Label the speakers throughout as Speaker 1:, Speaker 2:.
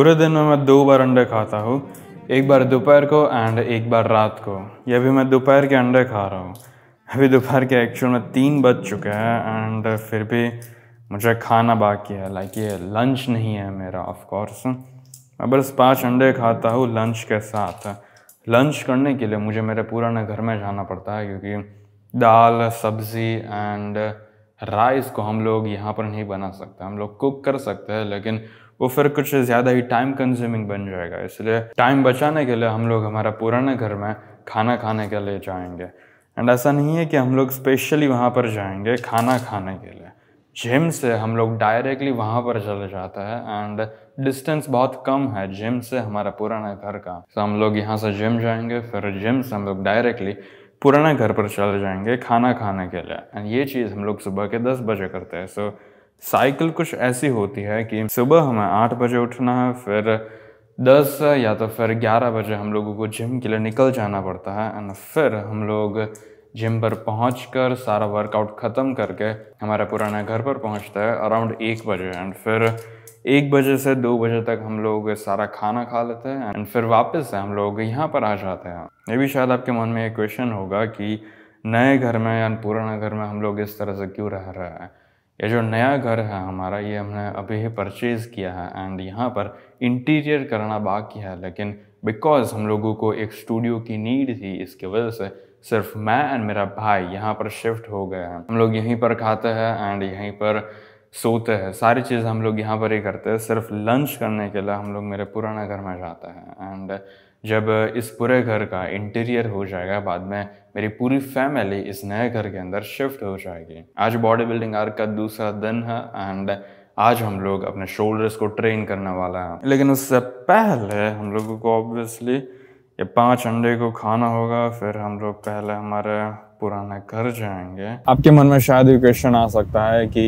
Speaker 1: पूरे दिन में मैं दो बार अंडे खाता हूँ एक बार दोपहर को एंड एक बार रात को ये अभी मैं दोपहर के अंडे खा रहा हूँ अभी दोपहर के एक्चुअल में तीन बज चुके हैं एंड फिर भी मुझे खाना बाकी है लाइक ये लंच नहीं है मेरा ऑफ कोर्स मैं बस पाँच अंडे खाता हूँ लंच के साथ लंच करने के लिए मुझे मेरे पुराने घर में जाना पड़ता है क्योंकि दाल सब्ज़ी एंड राइस को हम लोग यहाँ पर नहीं बना सकते हम लोग कुक कर सकते हैं लेकिन वो फिर कुछ ज़्यादा ही टाइम कंज्यूमिंग बन जाएगा इसलिए टाइम बचाने के लिए हम लोग हमारा पुराने घर में खाना खाने के लिए जाएंगे एंड ऐसा नहीं है कि हम लोग स्पेशली वहाँ पर जाएंगे खाना खाने के लिए जिम से हम लोग डायरेक्टली वहाँ पर चले जाता है एंड डिस्टेंस बहुत कम है जिम से हमारा पुराना घर का तो हम लोग यहाँ से जिम जाएंगे फिर जिम से हम लोग डायरेक्टली पुराना घर पर चले जाएंगे खाना खाने के लिए एंड ये चीज़ हम लोग सुबह के दस बजे करते हैं सो so, साइकिल कुछ ऐसी होती है कि सुबह हमें आठ बजे उठना है फिर दस या तो फिर ग्यारह बजे हम लोगों को जिम के लिए निकल जाना पड़ता है एंड फिर हम लोग जिम पर पहुँच कर सारा वर्कआउट ख़त्म करके हमारे पुराना घर पर पहुँचता है अराउंड एक बजे एंड फिर एक बजे से दो बजे तक हम लोग सारा खाना खा लेते हैं एंड फिर वापस से हम लोग यहाँ पर आ जाते हैं ये भी शायद आपके मन में एक क्वेश्चन होगा कि नए घर में या पुराना घर में हम लोग इस तरह से क्यों रह रहे हैं ये जो नया घर है हमारा ये हमने अभी ही परचेज़ किया है एंड यहाँ पर इंटीरियर करना बाकी है लेकिन बिकॉज़ हम लोगों को एक स्टूडियो की नीड थी इसके वजह से सिर्फ मैं एंड मेरा भाई यहाँ पर शिफ्ट हो गए हैं हम लोग यहीं पर खाते हैं एंड यहीं पर सोते हैं सारी चीज़ हम लोग यहाँ पर ही करते हैं सिर्फ लंच करने के लिए हम लोग मेरे पुराना घर में जाते हैं एंड जब इस पूरे घर का इंटीरियर हो जाएगा बाद में मेरी पूरी फैमिली इस नए घर के अंदर शिफ्ट हो जाएगी आज बॉडी बिल्डिंग आर्क का दूसरा दिन है एंड आज हम लोग अपने शोल्डर्स को ट्रेन करने वाला है लेकिन उससे पहले हम लोगों को ऑब्वियसली ये पांच अंडे को खाना होगा फिर हम लोग पहले हमारे पुराने घर जाएंगे आपके मन में शायद ये क्वेश्चन आ सकता है कि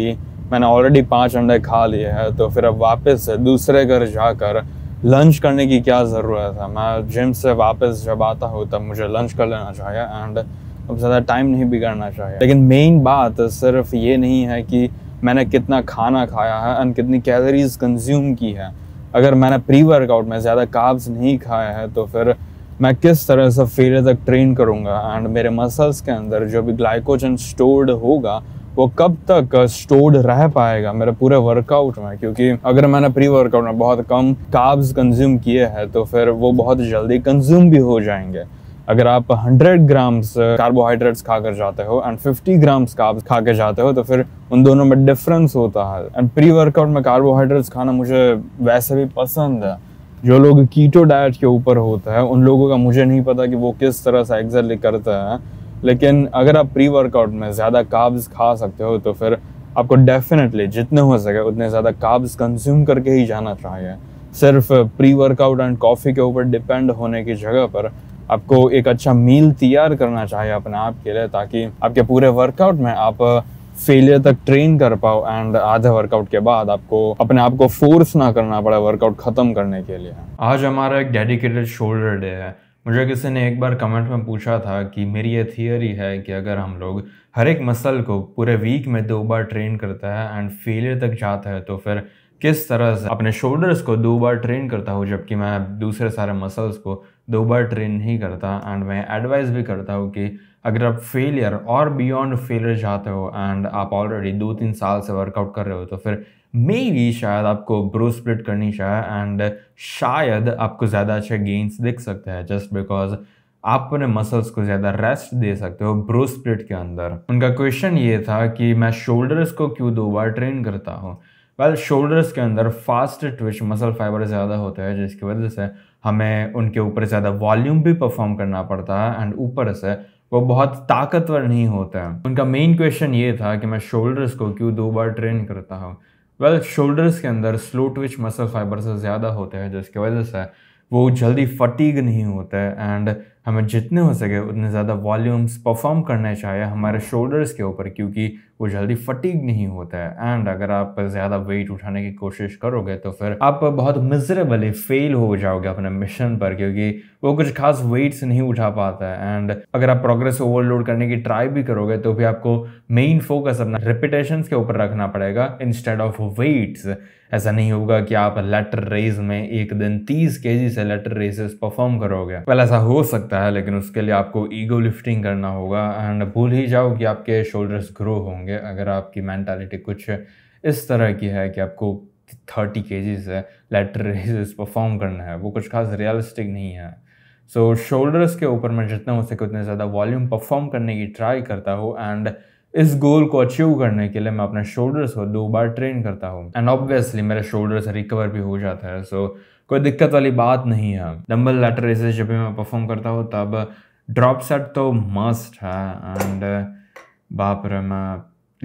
Speaker 1: मैंने ऑलरेडी पांच अंडे खा लिए हैं तो फिर अब वापस दूसरे घर जाकर लंच करने की क्या ज़रूरत है मैं जिम से वापस जब आता हूँ तब मुझे लंच कर लेना चाहिए एंड अब ज़्यादा टाइम नहीं बिगाड़ना चाहिए लेकिन मेन बात सिर्फ ये नहीं है कि मैंने कितना खाना खाया है एंड कितनी कैलोरीज कंज्यूम की है अगर मैंने प्री वर्कआउट में ज़्यादा काब्स नहीं खाया है तो फिर मैं किस तरह से फेरे तक ट्रेन करूँगा एंड मेरे मसल्स के अंदर जो भी ग्लाइकोजन स्टोर्ड होगा वो कब तक स्टोर्ड रह पाएगा मेरे पूरे वर्कआउट में क्योंकि अगर मैंने प्री वर्कआउट में बहुत कम काब्स कंज्यूम किए हैं तो फिर वो बहुत जल्दी कंज्यूम भी हो जाएंगे अगर आप 100 ग्राम्स कार्बोहाइड्रेट्स खा कर जाते हो एंड 50 ग्राम्स काब्स खा कर जाते हो तो फिर उन दोनों में डिफरेंस होता है एंड प्री वर्कआउट में कार्बोहाइड्रेट्स खाना मुझे वैसे भी पसंद है जो लोग कीटो डाइट के ऊपर होता है उन लोगों का मुझे नहीं पता कि वो किस तरह से एग्जैक्टली करते हैं लेकिन अगर आप प्री वर्कआउट में ज़्यादा काब्स खा सकते हो तो फिर आपको डेफिनेटली जितने हो सके उतने ज़्यादा काब्स कंज्यूम करके ही जाना चाहिए सिर्फ प्री वर्कआउट एंड कॉफ़ी के ऊपर डिपेंड होने की जगह पर आपको एक अच्छा मील तैयार करना चाहिए अपने आप के लिए ताकि आपके पूरे वर्कआउट में आप फेलियर तक ट्रेन कर पाओ एंड आधे वर्कआउट के बाद आपको अपने आप को फोर्स ना करना पड़े वर्कआउट खत्म करने के लिए आज हमारा एक डेडिकेटेड शोल्डर डे है मुझे किसी ने एक बार कमेंट में पूछा था कि मेरी ये थियोरी है कि अगर हम लोग हर एक मसल को पूरे वीक में दो बार ट्रेन करता है एंड फेलियर तक जाता है तो फिर किस तरह से अपने शोल्डर्स को दो बार ट्रेन करता हूँ जबकि मैं दूसरे सारे मसल्स को दो बार ट्रेन नहीं करता एंड मैं एडवाइस भी करता हूँ कि अगर आप फेलियर और बियॉन्ड फेलियर चाहते हो एंड आप ऑलरेडी दो तीन साल से वर्कआउट कर रहे हो तो फिर मे भी शायद आपको ब्रो स्प्लिट करनी चाहिए एंड शायद आपको ज़्यादा अच्छे गेंस दिख सकते हैं जस्ट बिकॉज आप अपने मसल्स को ज़्यादा रेस्ट दे सकते हो ब्रो स्प्लिट के अंदर उनका क्वेश्चन ये था कि मैं शोल्डर्स को क्यों दो बार ट्रेन करता हूँ वेल शोल्डर्स के अंदर फास्ट ट्विच मसल फाइबर ज़्यादा होता है जिसकी वजह से हमें उनके ऊपर ज़्यादा वॉल्यूम भी परफॉर्म करना पड़ता है एंड ऊपर से वो बहुत ताकतवर नहीं होता है उनका मेन क्वेश्चन ये था कि मैं शोल्डर्स को क्यों दो बार ट्रेन करता हूँ वेल शोल्डर्स के अंदर स्लो ट्विच मसल फाइबर से ज़्यादा होते हैं जिसकी वजह से वो जल्दी फटीग नहीं होते एंड हमें जितने हो सके उतने ज़्यादा वॉल्यूम्स परफॉर्म करने चाहिए हमारे शोल्डर्स के ऊपर क्योंकि वो जल्दी फटीक नहीं होता है एंड अगर आप ज़्यादा वेट उठाने की कोशिश करोगे तो फिर आप बहुत मिजरेबली फेल हो जाओगे अपने मिशन पर क्योंकि वो कुछ खास वेट्स नहीं उठा पाता है एंड अगर आप प्रोग्रेस ओवरलोड करने की ट्राई भी करोगे तो भी आपको मेन फोकस अपना रिपिटेशन के ऊपर रखना पड़ेगा इंस्टेड ऑफ वेट्स ऐसा नहीं होगा कि आप लेटर रेज में एक दिन तीस के से लेटर रेसेस परफॉर्म करोगे वेल ऐसा हो सकता है लेकिन उसके लिए आपको ईगो लिफ्टिंग करना होगा एंड भूल ही जाओ कि आपके शोल्डर्स ग्रो होंगे अगर आपकी मैंटालिटी कुछ इस तरह की है कि आपको थर्टी के जी से लेटर रेसेस परफॉर्म करना है वो कुछ खास रियलिस्टिक नहीं है सो so, शोल्डर्स के ऊपर मैं जितना हो सके उतने ज़्यादा वॉल्यूम परफॉर्म करने की ट्राई करता हूँ एंड इस गोल को अचीव करने के लिए मैं अपने शोल्डर्स को दो बार ट्रेन करता हूँ एंड ऑब्वियसली मेरे शोल्डर्स रिकवर भी हो जाता है सो so, कोई दिक्कत वाली बात नहीं है डम्बल लेटर रेसेस जब भी मैं परफॉर्म करता हूँ तब ड्रॉप सेट तो मस्ट है एंड बाप रे मैं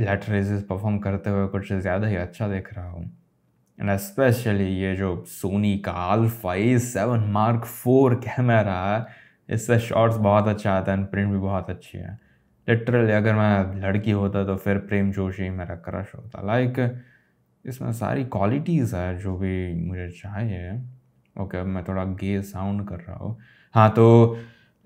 Speaker 1: लेटर रेसेस परफॉर्म करते हुए कुछ ज़्यादा ही अच्छा देख रहा हूँ एंड स्पेशली ये जो सोनी का alpha A seven mark four camera है इससे शॉट्स बहुत अच्छा आता है एंड प्रिंट भी बहुत अच्छी है लिटरली अगर मैं लड़की होता तो फिर प्रेम जोशी मेरा क्रश होता लाइक इसमें सारी क्वालिटीज़ है जो भी मुझे चाहिए ओके okay, अब मैं थोड़ा गे साउंड कर रहा हूँ हाँ तो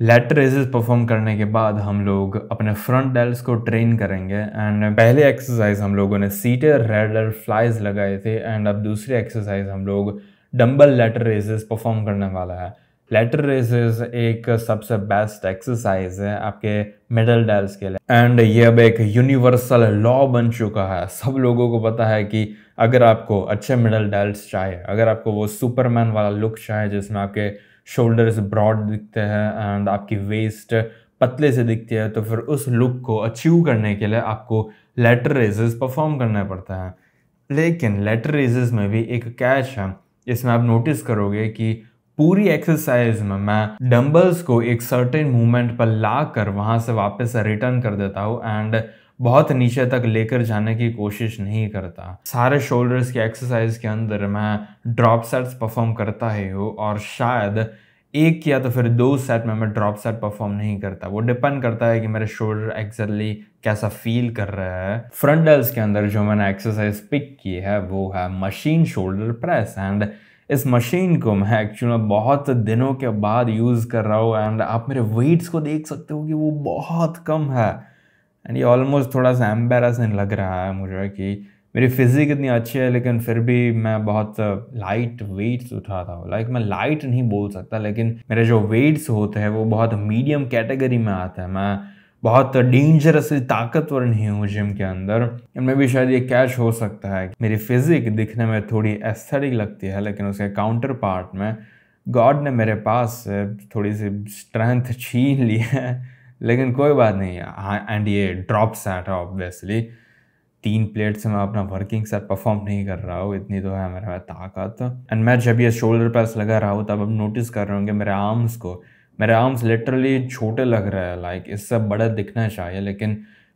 Speaker 1: लेटर रेजेस परफॉर्म करने के बाद हम लोग अपने फ्रंट डेल्स को ट्रेन करेंगे एंड पहले एक्सरसाइज हम लोगों ने सीटें रेडर फ्लाइज लगाए थे एंड अब दूसरी एक्सरसाइज हम लोग डम्बल लेटर रेजेस परफॉर्म करने वाला है लेटर रेसेस एक सबसे बेस्ट एक्सरसाइज है आपके मेडल डेल्स के लिए एंड ये अब एक यूनिवर्सल लॉ बन चुका है सब लोगों को पता है कि अगर आपको अच्छे मेडल डेल्स चाहिए अगर आपको वो सुपरमैन वाला लुक चाहिए जिसमें आपके शोल्डर्स ब्रॉड दिखते हैं एंड आपकी वेस्ट पतले से दिखती है तो फिर उस लुक को अचीव करने के लिए आपको लेटर रेजेस परफॉर्म करना पड़ता है लेकिन लेटर रेजेस में भी एक कैच है इसमें आप नोटिस करोगे कि पूरी एक्सरसाइज में मैं डंबल्स को एक सर्टेन मूवमेंट पर ला कर वहाँ से वापस रिटर्न कर देता हूँ एंड बहुत नीचे तक लेकर जाने की कोशिश नहीं करता सारे शोल्डर्स की एक्सरसाइज के अंदर मैं ड्रॉप सेट्स परफॉर्म करता ही हूँ और शायद एक या तो फिर दो सेट में मैं ड्रॉप सेट परफॉर्म नहीं करता वो डिपेंड करता है कि मेरे शोल्डर एक्जैक्टली कैसा फील कर रहा है फ्रंट डेल्स के अंदर जो मैंने एक्सरसाइज पिक की है वो है मशीन शोल्डर प्रेस एंड इस मशीन को मैं एक्चुअली बहुत दिनों के बाद यूज़ कर रहा हूँ एंड आप मेरे वेट्स को देख सकते हो कि वो बहुत कम है एंड ये ऑलमोस्ट थोड़ा सा एम्बेरसिंग लग रहा है मुझे कि मेरी फिज़िक इतनी अच्छी है लेकिन फिर भी मैं बहुत लाइट वेट्स उठाता हूँ लाइक मैं लाइट नहीं बोल सकता लेकिन मेरे जो वेट्स होते हैं वो बहुत मीडियम कैटेगरी में आते हैं मैं बहुत डेंजरसली ताकतवर नहीं हूँ जिम के अंदर इनमें भी शायद ये कैच हो सकता है मेरी फिजिक दिखने में थोड़ी एस्थेटिक लगती है लेकिन उसके काउंटर पार्ट में गॉड ने मेरे पास थोड़ी सी स्ट्रेंथ छीन ली है लेकिन कोई बात नहीं है हाँ, एंड ये ड्रॉप सेट है ऑब्वियसली तीन प्लेट से मैं अपना वर्किंग सेट परफॉर्म नहीं कर रहा हूँ इतनी तो है मेरे ताकत एंड मैं जब ये शोल्डर प्रेस लगा रहा हूँ तब अब नोटिस कर रहे होंगे मेरे आर्म्स को मेरे आर्म्स लिटरली छोटे लग रहे हैं लाइक इससे बड़े दिखना चाहिए लेकिन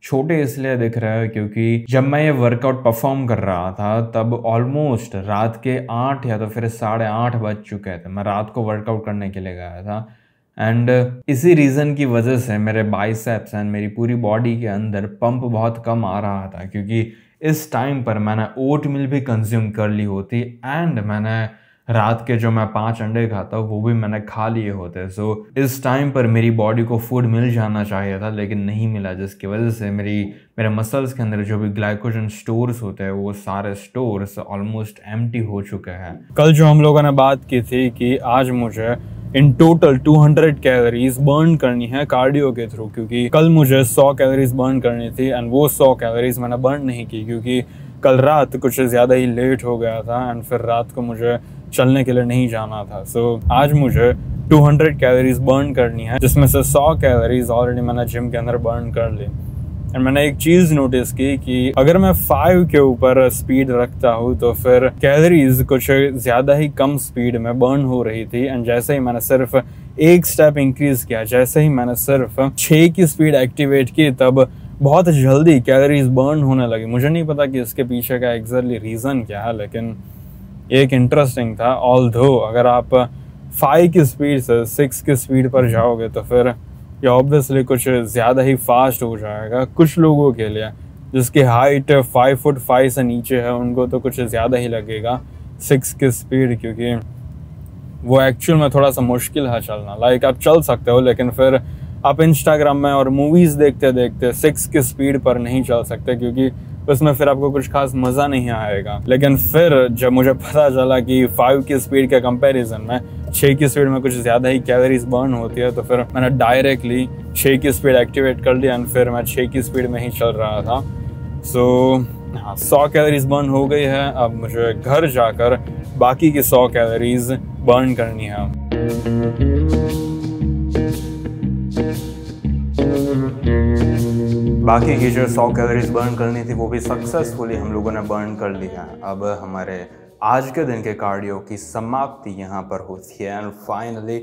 Speaker 1: छोटे इसलिए दिख रहे हैं क्योंकि जब मैं ये वर्कआउट परफॉर्म कर रहा था तब ऑलमोस्ट रात के आठ या तो फिर साढ़े आठ बज चुके थे मैं रात को वर्कआउट करने के लिए गया था एंड इसी रीज़न की वजह से मेरे बाइसेप्स एंड मेरी पूरी बॉडी के अंदर पंप बहुत कम आ रहा था क्योंकि इस टाइम पर मैंने ओट मिल भी कंज्यूम कर ली होती एंड मैंने रात के जो मैं पांच अंडे खाता हूँ वो भी मैंने खा लिए होते सो इस टाइम पर मेरी बॉडी को फूड मिल जाना चाहिए था लेकिन नहीं मिला जिसकी वजह से मेरी मेरे मसल्स के अंदर जो भी ग्लाइकोजन स्टोर्स होते हैं वो सारे स्टोर्स ऑलमोस्ट एम हो चुके हैं कल जो हम लोगों ने बात की थी कि आज मुझे इन टोटल 200 कैलोरीज बर्न करनी है कार्डियो के थ्रू क्योंकि कल मुझे 100 कैलोरीज बर्न करनी थी एंड वो 100 कैलोरीज मैंने बर्न नहीं की क्योंकि कल रात कुछ ज़्यादा ही लेट हो गया था एंड फिर रात को मुझे चलने के लिए नहीं जाना था सो so, आज मुझे 200 कैलोरीज बर्न करनी है जिसमें से 100 कैलोरीज ऑलरेडी मैंने जिम के अंदर बर्न कर ली एंड मैंने एक चीज़ नोटिस की कि अगर मैं फाइव के ऊपर स्पीड रखता हूँ तो फिर कैलोरीज कुछ ज़्यादा ही कम स्पीड में बर्न हो रही थी एंड जैसे ही मैंने सिर्फ एक स्टेप इंक्रीज किया जैसे ही मैंने सिर्फ छ की स्पीड एक्टिवेट की तब बहुत जल्दी कैलोरीज बर्न होने लगी मुझे नहीं पता कि इसके पीछे का एग्जैक्टली रीज़न क्या है लेकिन ये एक इंटरेस्टिंग था ऑल धो अगर आप फाइव की स्पीड से सिक्स की स्पीड पर जाओगे तो फिर ये ऑब्वियसली कुछ ज़्यादा ही फास्ट हो जाएगा कुछ लोगों के लिए जिसकी हाइट फाइव फुट फाइव से नीचे है उनको तो कुछ ज़्यादा ही लगेगा सिक्स की स्पीड क्योंकि वो एक्चुअल में थोड़ा सा मुश्किल है चलना लाइक आप चल सकते हो लेकिन फिर आप इंस्टाग्राम में और मूवीज़ देखते देखते सिक्स की स्पीड पर नहीं चल सकते क्योंकि उसमें फिर आपको कुछ खास मज़ा नहीं आएगा लेकिन फिर जब मुझे पता चला कि फाइव की स्पीड के कंपैरिजन में छः की स्पीड में कुछ ज़्यादा ही कैलोरीज बर्न होती है तो फिर मैंने डायरेक्टली छः की स्पीड एक्टिवेट कर लिया एंड फिर मैं छः की स्पीड में ही चल रहा था सो so, हाँ सौ कैलोरीज बर्न हो गई है अब मुझे घर जाकर बाकी की सौ कैलोरीज बर्न करनी है बाकी की जो सौ कैलोरीज बर्न करनी थी वो भी सक्सेसफुली हम लोगों ने बर्न कर लिया अब हमारे आज के दिन के कार्डियो की समाप्ति यहाँ पर होती है एंड फाइनली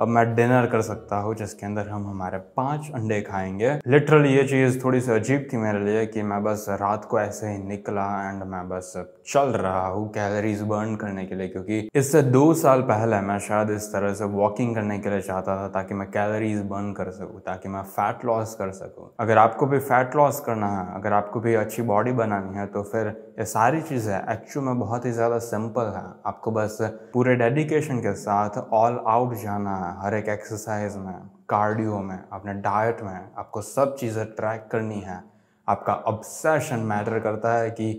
Speaker 1: अब मैं डिनर कर सकता हूँ जिसके अंदर हम हमारे पांच अंडे खाएंगे लिटरली ये चीज़ थोड़ी सी अजीब थी मेरे लिए कि मैं बस रात को ऐसे ही निकला एंड मैं बस चल रहा हूँ कैलोरीज बर्न करने के लिए क्योंकि इससे दो साल पहले मैं शायद इस तरह से वॉकिंग करने के लिए चाहता था ताकि मैं कैलोरीज बर्न कर सकूँ ताकि मैं फैट लॉस कर सकूँ अगर आपको भी फैट लॉस करना है अगर आपको भी अच्छी बॉडी बनानी है तो फिर ये सारी चीज़ें एक्चुअल में बहुत ही ज़्यादा सिंपल है आपको बस पूरे डेडिकेशन के साथ ऑल आउट जाना है हर एक एक्सरसाइज में कार्डियो में अपने डाइट में आपको सब चीज़ें ट्रैक करनी है आपका ऑब्सेशन मैटर करता है कि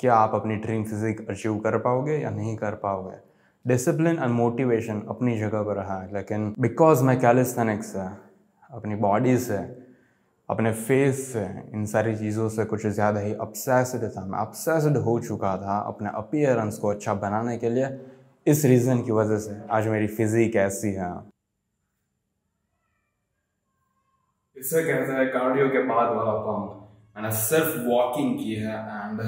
Speaker 1: क्या आप अपनी ड्रीम फिजिक अचीव कर पाओगे या नहीं कर पाओगे डिसिप्लिन एंड मोटिवेशन अपनी जगह पर रहा है लेकिन बिकॉज मैं कैलिस्थेनिक्स है अपनी बॉडी से अपने फेस से इन सारी चीज़ों से कुछ ज़्यादा ही अपसेस्ड था मैं अपसेस्ड हो चुका था अपने अपियरेंस को अच्छा बनाने के लिए इस रीज़न की वजह से आज मेरी फिजिक ऐसी है इसे कहते हैं कार्डियो के बाद वाला पंप मैंने सिर्फ वॉकिंग की है एंड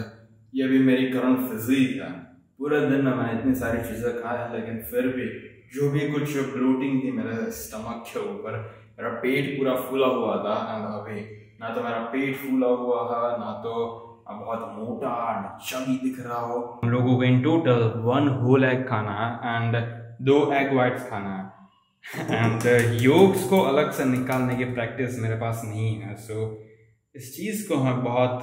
Speaker 1: ये भी मेरी करंट फिजिक है पूरा दिन ना मैंने इतनी सारी चीज़ें खाया लेकिन फिर भी जो भी कुछ ब्लोटिंग थी मेरे स्टमक के ऊपर मेरा पेट पूरा फूला हुआ था एंड अभी ना तो मेरा पेट फूला हुआ है ना तो बहुत मोटा चमी दिख रहा हो हम लोगों को in total one whole egg खाना है एंड दो एग वाइट्स खाना है एंड योग्स को अलग से निकालने की प्रैक्टिस मेरे पास नहीं है सो so, इस चीज़ को हम बहुत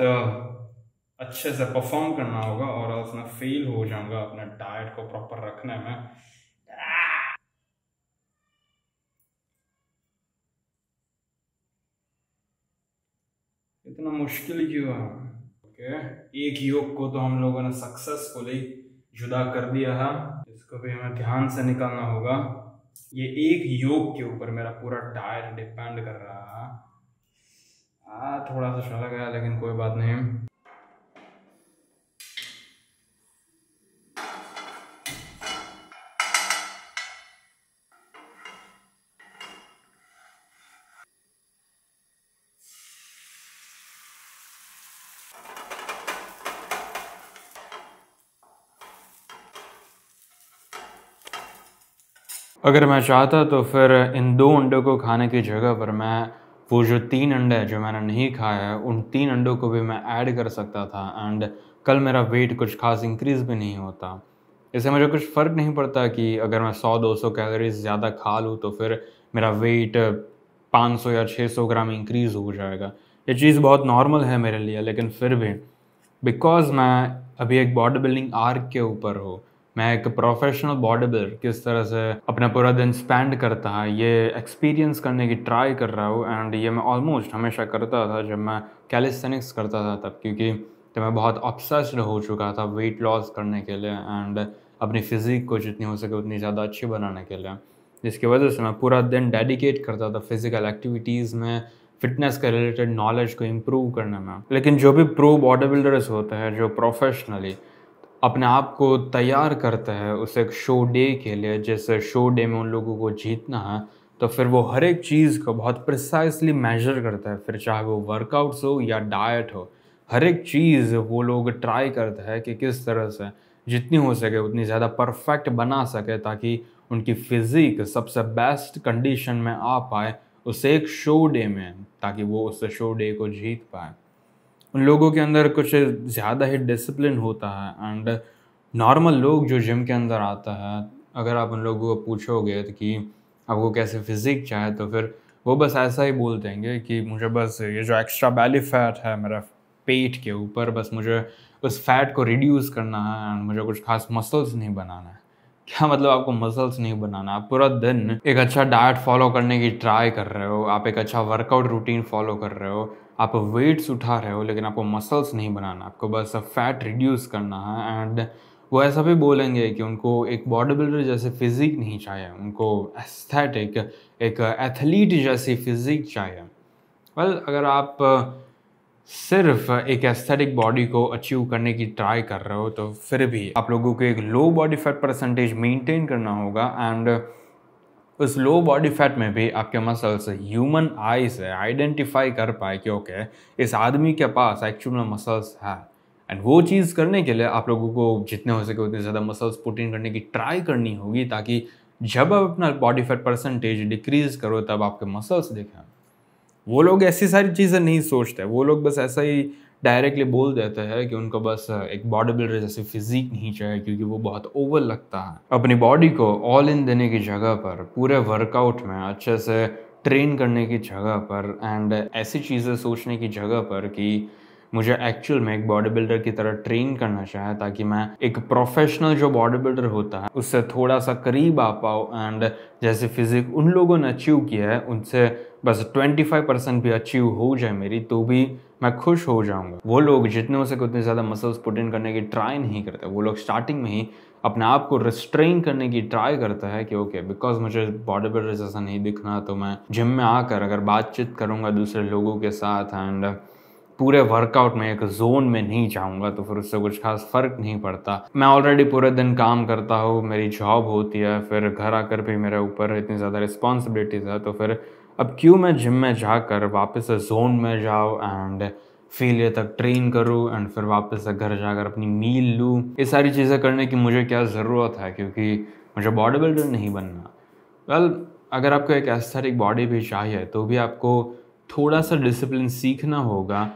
Speaker 1: अच्छे से परफॉर्म करना होगा और अल्स मैं फेल हो जाऊंगा अपने डाइट को प्रॉपर रखने में इतना मुश्किल क्यों है ओके एक योग को तो हम लोगों ने सक्सेसफुली जुदा कर दिया है इसको भी हमें ध्यान से निकालना होगा ये एक योग के ऊपर मेरा पूरा डायर डिपेंड कर रहा है थोड़ा सा अच्छा लगा लेकिन कोई बात नहीं अगर मैं चाहता तो फिर इन दो अंडों को खाने की जगह पर मैं वो जो तीन अंडे हैं जो मैंने नहीं खाया है उन तीन अंडों को भी मैं ऐड कर सकता था एंड कल मेरा वेट कुछ खास इंक्रीज़ भी नहीं होता इससे मुझे कुछ फ़र्क नहीं पड़ता कि अगर मैं 100-200 कैलोरीज ज़्यादा खा लूँ तो फिर मेरा वेट 500 या 600 ग्राम इंक्रीज़ हो जाएगा ये चीज़ बहुत नॉर्मल है मेरे लिए लेकिन फिर भी बिकॉज़ मैं अभी एक बॉडी बिल्डिंग आर्क के ऊपर हो मैं एक प्रोफेशनल बॉडी बिल्डर किस तरह से अपना पूरा दिन स्पेंड करता है ये एक्सपीरियंस करने की ट्राई कर रहा हूँ एंड ये मैं ऑलमोस्ट हमेशा करता था जब मैं कैलिस्थेनिक्स करता था तब क्योंकि तो मैं बहुत ऑब्सेस्ड हो चुका था वेट लॉस करने के लिए एंड अपनी फिज़िक को जितनी हो सके उतनी ज़्यादा अच्छी बनाने के लिए जिसकी वजह से मैं पूरा दिन डेडिकेट करता था फिज़िकल एक्टिविटीज़ में फिटनेस के रिलेटेड नॉलेज को इम्प्रूव करने में लेकिन जो भी प्रो बॉडी बिल्डर्स होते हैं जो प्रोफेशनली अपने आप को तैयार करता है उस एक शो डे के लिए जैसे शो डे में उन लोगों को जीतना है तो फिर वो हर एक चीज़ को बहुत प्रिसाइसली मेजर करता है फिर चाहे वो वर्कआउट्स हो या डाइट हो हर एक चीज़ वो लोग ट्राई करते हैं कि किस तरह से जितनी हो सके उतनी ज़्यादा परफेक्ट बना सके ताकि उनकी फिज़िक सबसे बेस्ट कंडीशन में आ पाए उस एक शो डे में ताकि वो उस शो डे को जीत पाए उन लोगों के अंदर कुछ ज़्यादा ही डिसिप्लिन होता है एंड नॉर्मल लोग जो जिम के अंदर आता है अगर आप उन लोगों को पूछोगे तो कि आपको कैसे फिज़िक चाहे तो फिर वो बस ऐसा ही बोल देंगे कि मुझे बस ये जो एक्स्ट्रा बैली फैट है मेरा पेट के ऊपर बस मुझे उस फैट को रिड्यूस करना है एंड मुझे कुछ खास मसल्स नहीं बनाना है क्या मतलब आपको मसल्स नहीं बनाना आप पूरा दिन एक अच्छा डाइट फॉलो करने की ट्राई कर रहे हो आप एक अच्छा वर्कआउट रूटीन फॉलो कर रहे हो आप वेट्स उठा रहे हो लेकिन आपको मसल्स नहीं बनाना आपको बस फैट रिड्यूस करना है एंड वो ऐसा भी बोलेंगे कि उनको एक बॉडी बिल्डर जैसे फिजिक नहीं चाहिए उनको एस्थेटिक एक एथलीट जैसी फिजिक चाहिए वेल well, अगर आप सिर्फ एक एस्थेटिक बॉडी को अचीव करने की ट्राई कर रहे हो तो फिर भी आप लोगों को एक low body fat percentage maintain करना होगा एंड उस लो बॉडी फैट में भी आपके मसल्स ह्यूमन आई से आइडेंटिफाई कर पाए कि ओके इस आदमी के पास एक्चुअल में मसल्स है एंड वो चीज़ करने के लिए आप लोगों को जितने हो सके उतने ज़्यादा मसल्स पुट इन करने की ट्राई करनी होगी ताकि जब आप अपना बॉडी फैट परसेंटेज डिक्रीज करो तब आपके मसल्स दिखें वो लोग ऐसी सारी चीज़ें नहीं सोचते वो लोग बस ऐसा ही डायरेक्टली बोल देते हैं कि उनको बस एक बॉडी बिल्डर जैसे फिजिक नहीं चाहिए क्योंकि वो बहुत ओवर लगता है अपनी बॉडी को ऑल इन देने की जगह पर पूरे वर्कआउट में अच्छे से ट्रेन करने की जगह पर एंड ऐसी चीज़ें सोचने की जगह पर कि मुझे एक्चुअल में एक बॉडी बिल्डर की तरह ट्रेन करना चाहे ताकि मैं एक प्रोफेशनल जो बॉडी बिल्डर होता है उससे थोड़ा सा करीब आ पाओ एंड जैसे फिजिक उन लोगों ने अचीव किया है उनसे बस 25 परसेंट भी अचीव हो जाए मेरी तो भी मैं खुश हो जाऊंगा वो लोग जितने हो सके उतने ज़्यादा मसल्स पुट इन करने की ट्राई नहीं करते वो लोग स्टार्टिंग में ही अपने आप को रिस्ट्रेन करने की ट्राई करता है कि ओके बिकॉज मुझे बॉडी बिल्डर जैसा नहीं दिखना तो मैं जिम में आकर अगर बातचीत करूँगा दूसरे लोगों के साथ एंड पूरे वर्कआउट में एक जोन में नहीं जाऊंगा तो फिर उससे कुछ खास फर्क नहीं पड़ता मैं ऑलरेडी पूरे दिन काम करता हूँ मेरी जॉब होती है फिर घर आकर भी मेरे ऊपर इतनी ज़्यादा रिस्पॉन्सिबिलिटीज़ है तो फिर अब क्यों मैं जिम में जाकर वापस जोन में जाऊँ एंड फेलियर तक ट्रेन करूँ एंड फिर वापस से घर जाकर अपनी मील लूँ ये सारी चीज़ें करने की मुझे क्या ज़रूरत है क्योंकि मुझे बॉडी बिल्डर नहीं बनना वेल well, अगर आपको एक एस्थेटिक बॉडी भी चाहिए तो भी आपको थोड़ा सा डिसिप्लिन सीखना होगा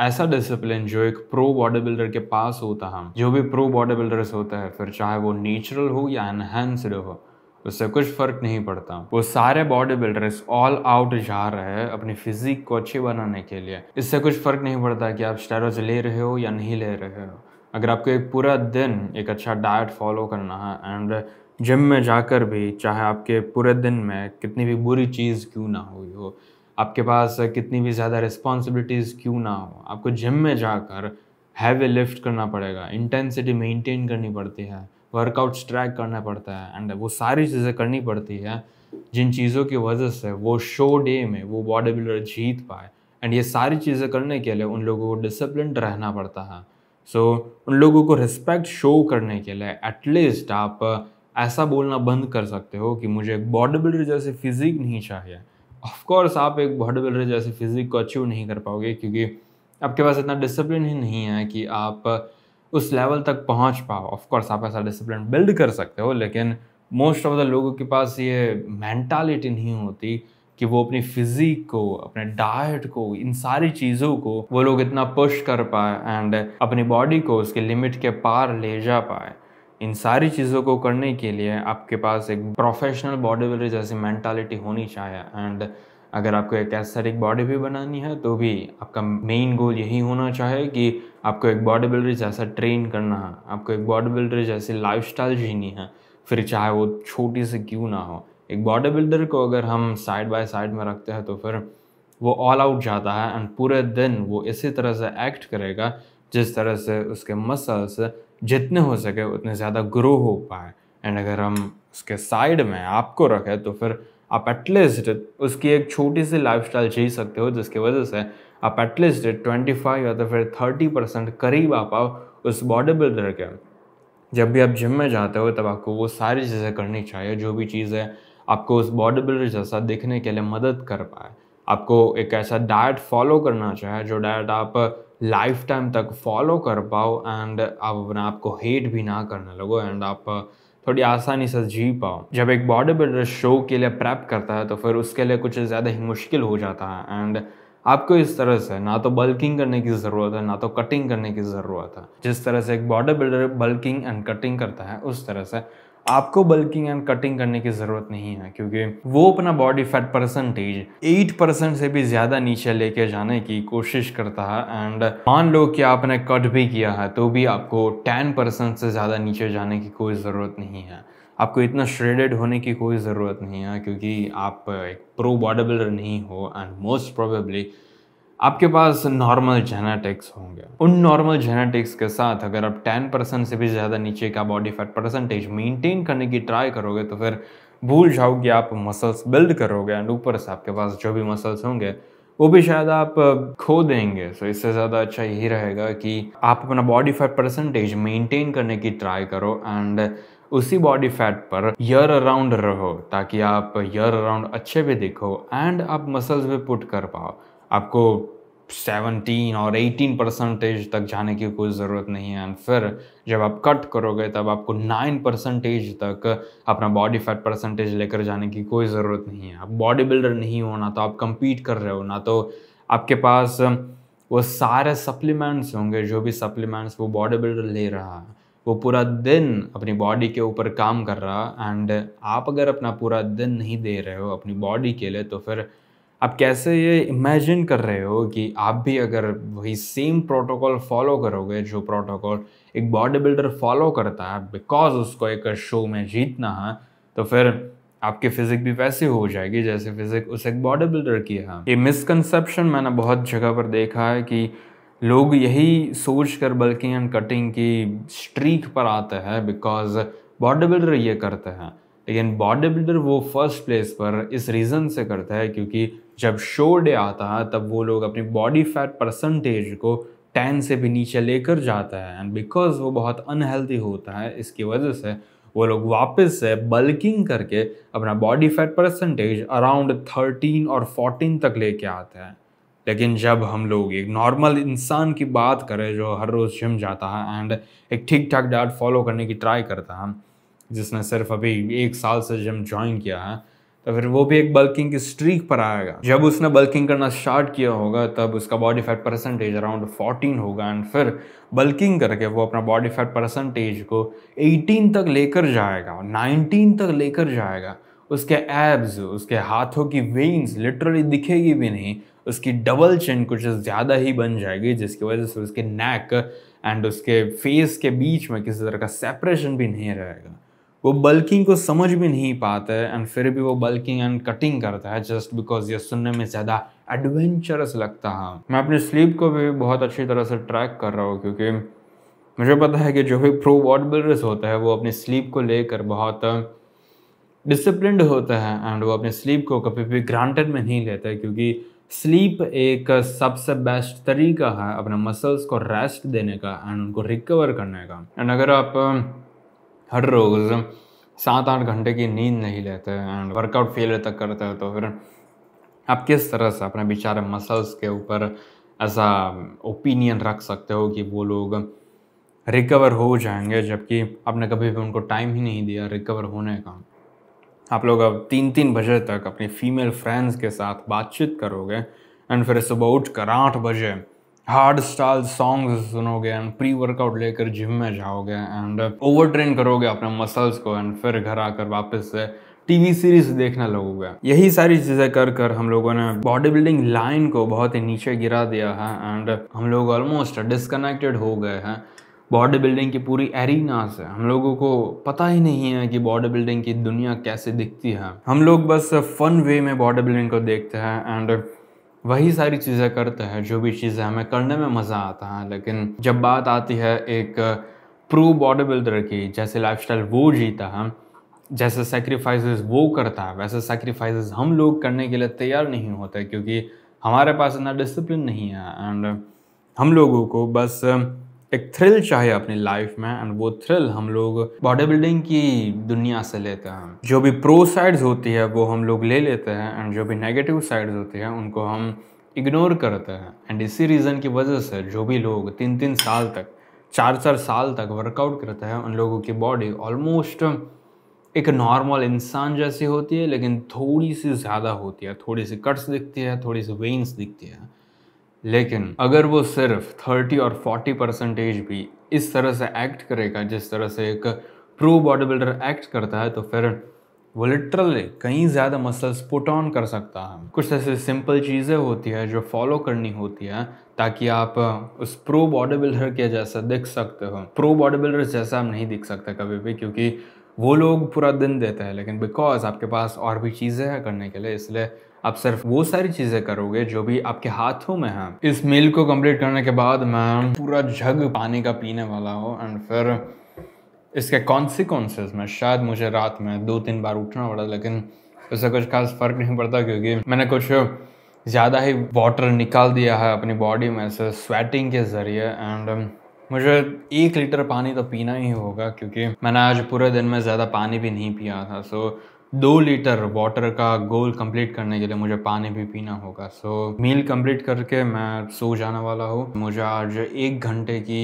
Speaker 1: ऐसा डिसिप्लिन जो एक प्रो बॉडी बिल्डर के पास होता है जो भी प्रो बॉडी बिल्डर्स होता है फिर चाहे वो नेचुरल हो या एनहेंसड हो उससे कुछ फ़र्क नहीं पड़ता वो सारे बॉडी बिल्डर्स ऑल आउट जा रहे हैं अपनी फिजिक को अच्छी बनाने के लिए इससे कुछ फ़र्क नहीं पड़ता कि आप स्टेरोज ले रहे हो या नहीं ले रहे हो अगर आपको एक पूरा दिन एक अच्छा डाइट फॉलो करना है एंड जिम में जाकर भी चाहे आपके पूरे दिन में कितनी भी बुरी चीज़ क्यों ना हुई हो आपके पास कितनी भी ज़्यादा रिस्पॉन्सिबिलिटीज़ क्यों ना हो आपको जिम में जाकर हैवी लिफ्ट करना पड़ेगा इंटेंसिटी मेंटेन करनी पड़ती है वर्कआउट्स ट्रैक करना पड़ता है एंड वो सारी चीज़ें करनी पड़ती है जिन चीज़ों की वजह से वो शो डे में वो बॉडी बिल्डर जीत पाए एंड ये सारी चीज़ें करने के लिए उन लोगों को डिसिप्लिन रहना पड़ता है सो so, उन लोगों को रिस्पेक्ट शो करने के लिए एटलीस्ट आप ऐसा बोलना बंद कर सकते हो कि मुझे एक बॉडी बिल्डर जैसे फिजिक नहीं चाहिए ऑफकोर्स आप एक बॉडी बिल्डर जैसे फिजिक को अचीव नहीं कर पाओगे क्योंकि आपके पास इतना डिसिप्लिन ही नहीं है कि आप उस लेवल तक पहुंच पाओ ऑफकोर्स आप ऐसा डिसिप्लिन बिल्ड कर सकते हो लेकिन मोस्ट ऑफ द लोगों के पास ये मैंटालिटी नहीं होती कि वो अपनी फिजिक को अपने डाइट को इन सारी चीज़ों को वो लोग इतना पुश कर पाए एंड अपनी बॉडी को उसके लिमिट के पार ले जा पाए इन सारी चीज़ों को करने के लिए आपके पास एक प्रोफेशनल बॉडी बिल्डर जैसी मैंटालिटी होनी चाहिए एंड अगर आपको एक एस्थेटिक बॉडी भी बनानी है तो भी आपका मेन गोल यही होना चाहिए कि आपको एक बॉडी बिल्डर जैसा ट्रेन करना है आपको एक बॉडी बिल्डर जैसी लाइफ जीनी है फिर चाहे वो छोटी से क्यों ना हो एक बॉडी बिल्डर को अगर हम साइड बाय साइड में रखते हैं तो फिर वो ऑल आउट जाता है एंड पूरे दिन वो इसी तरह से एक्ट करेगा जिस तरह से उसके मसल्स जितने हो सके उतने ज़्यादा ग्रो हो पाए एंड अगर हम उसके साइड में आपको रखें तो फिर आप एटलीस्ट उसकी एक छोटी सी लाइफ स्टाइल जी सकते हो जिसकी वजह से आप एटलीस्ट ट्वेंटी फाइव या तो फिर थर्टी परसेंट करीब आप पाओ उस बॉडी बिल्डर के जब भी आप जिम में जाते हो तब आपको वो सारी चीज़ें करनी चाहिए जो भी चीज़ें आपको उस बॉडी बिल्डर जैसा दिखने के लिए मदद कर पाए आपको एक ऐसा डाइट फॉलो करना चाहिए जो डाइट आप लाइफ टाइम तक फॉलो कर पाओ एंड आप अपने आप को हेट भी ना करने लगो एंड आप थोड़ी आसानी से जी पाओ जब एक बॉडी बिल्डर शो के लिए प्रैप करता है तो फिर उसके लिए कुछ ज़्यादा ही मुश्किल हो जाता है एंड आपको इस तरह से ना तो बल्किंग करने की ज़रूरत है ना तो कटिंग करने की ज़रूरत है जिस तरह से एक body builder bulking and cutting करता है उस तरह से आपको बल्किंग एंड कटिंग करने की ज़रूरत नहीं है क्योंकि वो अपना body fat percentage eight percent से भी ज़्यादा नीचे लेके जाने की कोशिश करता है एंड मान लो कि आपने कट भी किया है तो भी आपको टेन परसेंट से ज़्यादा नीचे जाने की कोई ज़रूरत नहीं है आपको इतना श्रेडेड होने की कोई ज़रूरत नहीं है क्योंकि आप एक प्रो बॉडी बिल्डर नहीं हो एंड मोस्ट प्रोबेबली आपके पास नॉर्मल जेनेटिक्स होंगे उन नॉर्मल जेनेटिक्स के साथ अगर आप 10 परसेंट से भी ज़्यादा नीचे का बॉडी फैट परसेंटेज मेंटेन करने की ट्राई करोगे तो फिर भूल जाओगे आप मसल्स बिल्ड करोगे एंड ऊपर से आपके पास जो भी मसल्स होंगे वो भी शायद आप खो देंगे सो तो so, इससे ज़्यादा अच्छा यही रहेगा कि आप अपना बॉडी फैट परसेंटेज मेंटेन करने की ट्राई करो एंड उसी बॉडी फैट पर ईयर अराउंड रहो ताकि आप ईयर अराउंड अच्छे भी दिखो एंड आप मसल्स भी पुट कर पाओ आपको सेवनटीन और एटीन परसेंटेज तक जाने की कोई ज़रूरत नहीं है एंड फिर जब आप कट करोगे तब आपको नाइन परसेंटेज तक अपना बॉडी फैट परसेंटेज लेकर जाने की कोई ज़रूरत नहीं है आप बॉडी बिल्डर नहीं हो ना तो आप कंपीट कर रहे हो ना तो आपके पास वो सारे सप्लीमेंट्स होंगे जो भी सप्लीमेंट्स वो बॉडी बिल्डर ले रहा है वो पूरा दिन अपनी बॉडी के ऊपर काम कर रहा एंड आप अगर अपना पूरा दिन नहीं दे रहे हो अपनी बॉडी के लिए तो फिर आप कैसे ये इमेजिन कर रहे हो कि आप भी अगर वही सेम प्रोटोकॉल फॉलो करोगे जो प्रोटोकॉल एक बॉडी बिल्डर फॉलो करता है बिकॉज उसको एक शो में जीतना है तो फिर आपकी फिजिक भी वैसे हो जाएगी जैसे फिजिक उस एक बॉडी बिल्डर की है ये मिसकनसेप्शन मैंने बहुत जगह पर देखा है कि लोग यही सोच कर बल्कि एंड कटिंग की स्ट्रीक पर आते हैं बिकॉज बॉडी बिल्डर ये करते हैं लेकिन बॉडी बिल्डर वो फर्स्ट प्लेस पर इस रीज़न से करता है क्योंकि जब शो डे आता है तब वो लोग अपनी बॉडी फैट परसेंटेज को टेन से भी नीचे लेकर जाता है एंड बिकॉज वो बहुत अनहेल्दी होता है इसकी वजह से वो लोग वापस से बल्किंग करके अपना body fat percentage around thirteen और फोर्टीन तक लेके आते हैं लेकिन जब हम लोग एक नॉर्मल इंसान की बात करें जो हर रोज़ जिम जाता है एंड एक ठीक ठाक डाइट फॉलो करने की ट्राई करता है जिसने सिर्फ अभी एक साल से जिम ज्वाइन किया है तो फिर वो भी एक बल्किंग की स्ट्रीक पर आएगा जब उसने बल्किंग करना स्टार्ट किया होगा तब उसका बॉडी फैट परसेंटेज अराउंड 14 होगा एंड फिर बल्किंग करके वो अपना बॉडी फैट परसेंटेज को 18 तक लेकर जाएगा 19 तक लेकर जाएगा उसके एब्स उसके हाथों की वेन्स लिटरली दिखेगी भी नहीं उसकी डबल चेन कुछ ज़्यादा ही बन जाएगी जिसकी वजह से उसके नेक एंड उसके फेस के बीच में किसी तरह का सेपरेशन भी नहीं रहेगा वो बल्किंग को समझ भी नहीं पाता है एंड फिर भी वो बल्किंग एंड कटिंग करता है जस्ट बिकॉज ये सुनने में ज़्यादा एडवेंचरस लगता है मैं अपने स्लीप को भी बहुत अच्छी तरह से ट्रैक कर रहा हूँ क्योंकि मुझे पता है कि जो भी प्रो वॉट बिल्डर्स होता है वो अपने स्लीप को लेकर बहुत डिसिप्लिन होता है एंड वो अपने स्लीप को कभी भी ग्रांटेड में नहीं लेता है क्योंकि स्लीप एक सबसे बेस्ट तरीका है अपने मसल्स को रेस्ट देने का एंड उनको रिकवर करने का एंड अगर आप हर रोज़ सात आठ घंटे की नींद नहीं लेते हैं एंड वर्कआउट फेल तक करते हैं तो फिर आप किस तरह से अपने बेचारे मसल्स के ऊपर ऐसा ओपिनियन रख सकते हो कि वो लोग रिकवर हो जाएंगे जबकि आपने कभी भी उनको टाइम ही नहीं दिया रिकवर होने का आप लोग अब तीन तीन बजे तक अपने फीमेल फ्रेंड्स के साथ बातचीत करोगे एंड फिर सुबह उठ कर आठ बजे हार्ड स्टाइल सॉन्ग सुनोगे एंड प्री वर्कआउट लेकर जिम में जाओगे एंड ओवर ट्रेन करोगे अपने मसल्स को एंड फिर घर आकर वापस से टीवी सीरीज देखने लगोगे यही सारी चीज़ें कर कर हम लोगों ने बॉडी बिल्डिंग लाइन को बहुत ही नीचे गिरा दिया है एंड हम लोग ऑलमोस्ट डिसकनेक्टेड हो गए हैं बॉडी बिल्डिंग की पूरी एरिना से हम लोगों को पता ही नहीं है कि बॉडी बिल्डिंग की दुनिया कैसे दिखती है हम लोग बस फन वे में बॉडी बिल्डिंग को देखते हैं एंड वही सारी चीज़ें करते हैं जो भी चीज़ें हमें करने में मज़ा आता है लेकिन जब बात आती है एक प्रो बॉडी बिल्डर की जैसे लाइफस्टाइल वो जीता है जैसे सेक्रीफाइसेस वो करता है वैसे सेक्रीफाइसेस हम लोग करने के लिए तैयार नहीं होते क्योंकि हमारे पास इतना डिसिप्लिन नहीं है एंड हम लोगों को बस एक थ्रिल चाहिए अपनी लाइफ में एंड वो थ्रिल हम लोग बॉडी बिल्डिंग की दुनिया से लेते हैं जो भी प्रो साइड्स होती है वो हम लोग ले लेते हैं एंड जो भी नेगेटिव साइड्स होती हैं उनको हम इग्नोर करते हैं एंड इसी रीज़न की वजह से जो भी लोग तीन तीन साल तक चार चार साल तक वर्कआउट करते हैं उन लोगों की बॉडी ऑलमोस्ट एक नॉर्मल इंसान जैसी होती है लेकिन थोड़ी सी ज़्यादा होती है थोड़ी सी कट्स दिखती है थोड़ी सी वेन्स दिखती है लेकिन अगर वो सिर्फ थर्टी और फोर्टी परसेंटेज भी इस तरह से एक्ट करेगा जिस तरह से एक प्रो बॉडी बिल्डर एक्ट करता है तो फिर वो लिटरली कहीं ज़्यादा मसल्स पुट ऑन कर सकता है कुछ ऐसे सिंपल चीज़ें होती है जो फॉलो करनी होती है ताकि आप उस प्रो बॉडी बिल्डर के जैसा दिख सकते हो प्रो बॉडी बिल्डर जैसा आप नहीं दिख सकते कभी भी क्योंकि वो लोग पूरा दिन देते हैं लेकिन बिकॉज आपके पास और भी चीज़ें हैं करने के लिए इसलिए आप सिर्फ वो सारी चीज़ें करोगे जो भी आपके हाथों में है इस मील को कंप्लीट करने के बाद मैं पूरा जग पानी का पीने वाला हूँ एंड फिर इसके कॉन्सिक्वेंसेज में शायद मुझे रात में दो तीन बार उठना पड़ा लेकिन उससे कुछ खास फ़र्क नहीं पड़ता क्योंकि मैंने कुछ ज़्यादा ही वाटर निकाल दिया है अपनी बॉडी में से स्वेटिंग के ज़रिए एंड मुझे एक लीटर पानी तो पीना ही होगा क्योंकि मैंने आज पूरे दिन में ज़्यादा पानी भी नहीं पिया था सो so, दो लीटर वाटर का गोल कंप्लीट करने के लिए मुझे पानी भी पीना होगा सो so, मील कंप्लीट करके मैं सो जाने वाला हूँ मुझे आज एक घंटे की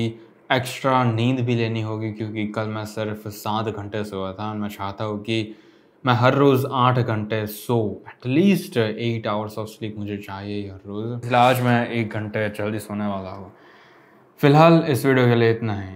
Speaker 1: एक्स्ट्रा नींद भी लेनी होगी क्योंकि कल मैं सिर्फ सात घंटे सोया था मैं चाहता हूँ कि मैं हर रोज़ आठ घंटे सो at least eight hours of sleep मुझे चाहिए हर रोज़ फिलहाल आज मैं एक घंटे जल्दी सोने वाला हूँ फ़िलहाल इस वीडियो के लिए इतना ही